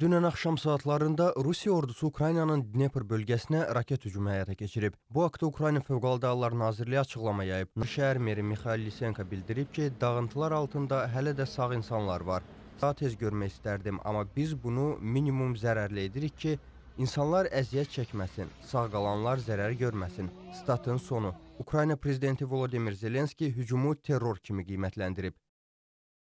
Dünən axşam saatlarında Rusiya ordusu Ukraynanın Dnepr bölgəsinə raket hücumu həyata keçirib. Bu haqda Ukrayna Fövqəladə Hallar Nazirliyi açıqlama yayıb. Şəhər meri Mixail Lisenko bildirib ki, dağıntılar altında hələ də sağ insanlar var. Daha tez görmək istərdim, amma biz bunu minimum zərərli edirik ki, insanlar əziyyət çəkməsin, sağ qalanlar zərər görməsin. Statın sonu. Ukrayna prezidenti Volodimir Zelenski hücumu terror kimi qiymətləndirib.